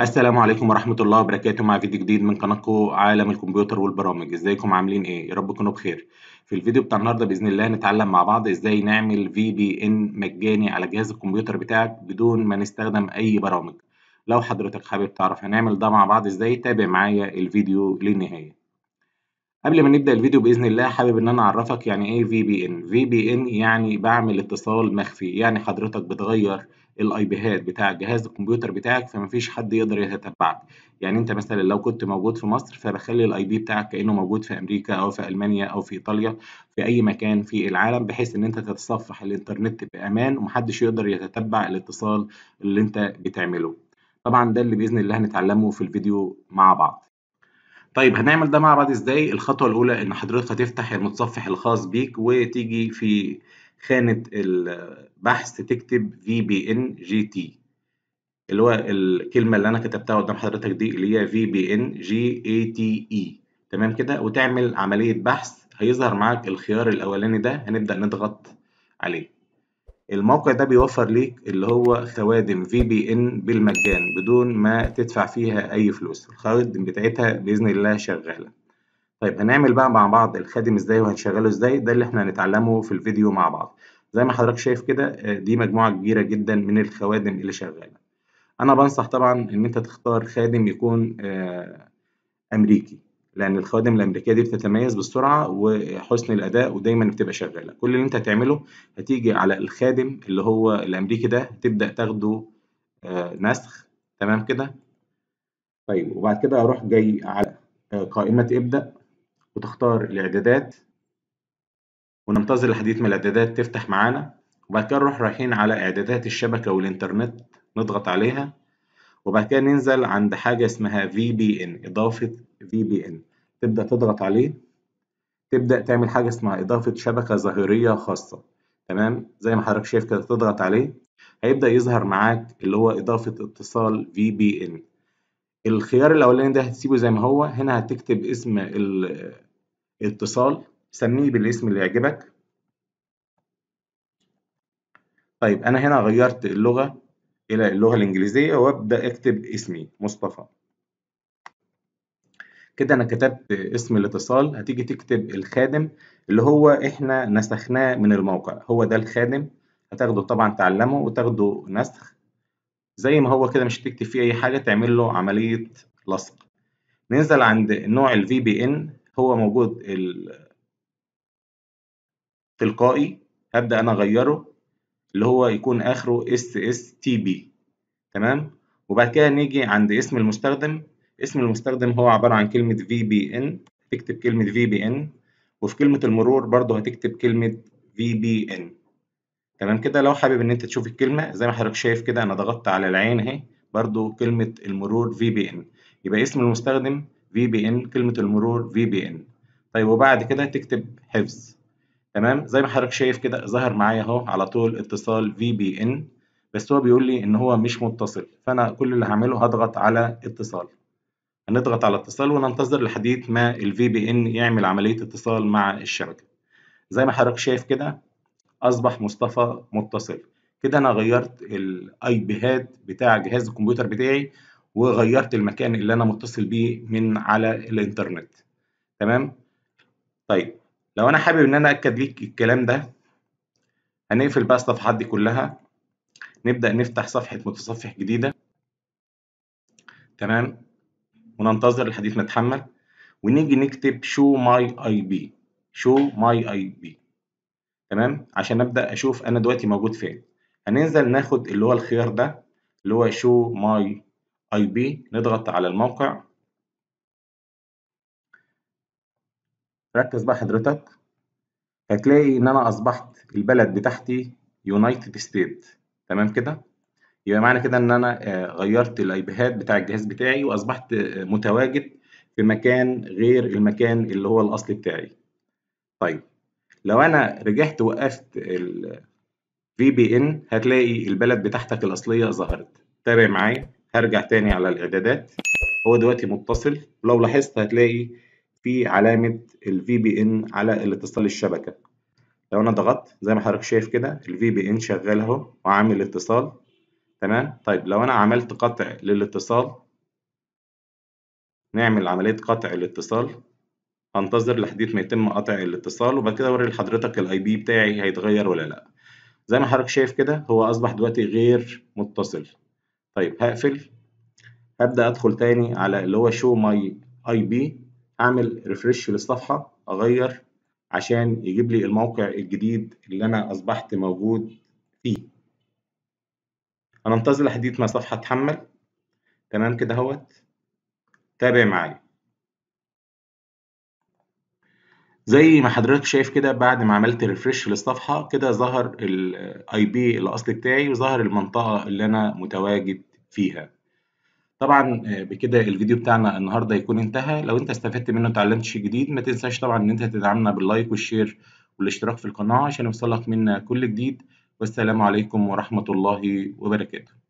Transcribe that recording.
السلام عليكم ورحمة الله وبركاته مع فيديو جديد من قناتكم عالم الكمبيوتر والبرامج ازيكم عاملين ايه يا رب تكونوا بخير في الفيديو بتاع النهارده باذن الله هنتعلم مع بعض ازاي نعمل في بي ان مجاني على جهاز الكمبيوتر بتاعك بدون ما نستخدم اي برامج لو حضرتك حابب تعرف هنعمل ده مع بعض ازاي تابع معايا الفيديو للنهاية قبل ما نبدأ الفيديو بإذن الله حابب إن أنا أعرفك يعني إيه في بي إن، في بي إن يعني بعمل اتصال مخفي، يعني حضرتك بتغير الاي بيهات بتاع جهاز الكمبيوتر بتاعك فما فيش حد يقدر يتتبعك يعني انت مثلا لو كنت موجود في مصر فبخلي الاي بي بتاعك كانه موجود في امريكا او في المانيا او في ايطاليا في اي مكان في العالم بحيث ان انت تتصفح الانترنت بامان ومحدش يقدر يتتبع الاتصال اللي انت بتعمله طبعا ده اللي باذن الله هنتعلمه في الفيديو مع بعض طيب هنعمل ده مع بعض ازاي الخطوه الاولى ان حضرتك هتفتح المتصفح الخاص بيك وتيجي في خانة البحث تكتب في بي ان جي تي اللي هو الكلمة اللي أنا كتبتها قدام حضرتك دي اللي هي في بي ان جي اي تي اي تمام كده وتعمل عملية بحث هيظهر معاك الخيار الأولاني ده هنبدأ نضغط عليه الموقع ده بيوفر ليك اللي هو خوادم في بي ان بالمجان بدون ما تدفع فيها أي فلوس الخوادم بتاعتها بإذن الله شغالة طيب هنعمل بقى مع بعض الخادم ازاي وهنشغله ازاي ده اللي احنا هنتعلمه في الفيديو مع بعض زي ما حضرتك شايف كده آه، دي مجموعة كبيرة جدا من الخوادم اللي شغالة انا بنصح طبعا ان انت تختار خادم يكون آه، امريكي لان الخوادم الامريكيه دي بتتميز بالسرعه وحسن الاداء ودايما بتبقى شغاله كل اللي انت هتعمله هتيجي على الخادم اللي هو الامريكي ده تبدا تاخده آه، نسخ تمام كده طيب وبعد كده اروح جاي على قائمه ابدا وتختار الاعدادات وننتظر الحديث ما الاعدادات تفتح معانا وبعد كده نروح رايحين على اعدادات الشبكة والانترنت نضغط عليها وبعد كده ننزل عند حاجة اسمها VPN إضافة VPN تبدأ تضغط عليه تبدأ تعمل حاجة اسمها إضافة شبكة ظاهرية خاصة تمام زي ما حضرتك شايف كده تضغط عليه هيبدأ يظهر معاك اللي هو إضافة اتصال VPN الخيار الاولاني ده هتسيبه زي ما هو هنا هتكتب اسم الاتصال سميه بالاسم اللي يعجبك طيب انا هنا غيرت اللغه الى اللغه الانجليزيه وابدا اكتب اسمي مصطفى كده انا كتبت اسم الاتصال هتيجي تكتب الخادم اللي هو احنا نسخناه من الموقع هو ده الخادم هتاخده طبعا تعلمه وتاخده نسخ زي ما هو كده مش تكتب فيه أي حاجة تعمل له عملية لصق ننزل عند نوع ال VPN هو موجود تلقائي هبدأ أنا أغيره اللي هو يكون آخره SSTP تمام وبعد كده نيجي عند اسم المستخدم اسم المستخدم هو عبارة عن كلمة VPN تكتب كلمة VPN وفي كلمة المرور برضه هتكتب كلمة VPN تمام كده لو حابب ان انت تشوف الكلمه زي ما حضرتك شايف كده انا ضغطت على العين اهي برضو كلمه المرور في بي ان يبقى اسم المستخدم في بي ان كلمه المرور في بي ان طيب وبعد كده تكتب حفظ تمام زي ما حضرتك شايف كده ظهر معايا اهو على طول اتصال في بي ان بس هو بيقول لي ان هو مش متصل فانا كل اللي هعمله هضغط على اتصال هنضغط على اتصال وننتظر لحديث ما الفي بي ان يعمل عمليه اتصال مع الشبكه زي ما حضرتك شايف كده اصبح مصطفى متصل كده انا غيرت الاي بي بتاع جهاز الكمبيوتر بتاعي وغيرت المكان اللي انا متصل بيه من على الانترنت تمام طيب لو انا حابب ان انا اكد ليك الكلام ده هنقفل بقى الصفحات دي كلها نبدا نفتح صفحه متصفح جديده تمام وننتظر الحديث ما ونيجي نكتب شو ماي اي بي شو ماي اي بي تمام عشان ابدا اشوف انا دلوقتي موجود فين هننزل ناخد اللي هو الخيار ده اللي هو شو ماي اي بي نضغط على الموقع ركز بقى حضرتك هتلاقي ان انا اصبحت البلد بتاعتي يونايتد ستيت تمام كده يبقى معنى كده ان انا آه، غيرت الايبيهات بتاع الجهاز بتاعي واصبحت آه، متواجد في مكان غير المكان اللي هو الاصلي بتاعي طيب لو انا رجعت وقفت ال في بي ان هتلاقي البلد بتاعتك الاصليه ظهرت تابع معايا هرجع تاني على الاعدادات هو دلوقتي متصل لو لاحظت هتلاقي في علامه الفي بي ان على الاتصال الشبكه لو انا ضغطت زي ما حضرتك شايف كده الفي بي ان شغال اهو وعامل اتصال تمام طيب لو انا عملت قطع للاتصال نعمل عمليه قطع الاتصال هنتظر لحديث ما يتم قطع الاتصال وبعد كده اوري لحضرتك الاي بي بتاعي هيتغير ولا لا زي ما حضرتك شايف كده هو اصبح دلوقتي غير متصل طيب هقفل هبدا ادخل تاني على اللي هو شو ماي اي بي اعمل ريفرش للصفحه اغير عشان يجيب لي الموقع الجديد اللي انا اصبحت موجود فيه انا انتظر لحديث ما الصفحه تحمل تمام كده اهوت تابع معايا زي ما حضرتك شايف كده بعد ما عملت ريفرش للصفحة كده ظهر الاي بي الاصلي بتاعي وظهر المنطقة اللي انا متواجد فيها طبعا آه، بكده الفيديو بتاعنا النهارده يكون انتهى لو انت استفدت منه وتعلمت شيء جديد ما تنساش طبعا ان انت تدعمنا باللايك والشير والاشتراك في القناة عشان يوصلك منا كل جديد والسلام عليكم ورحمة الله وبركاته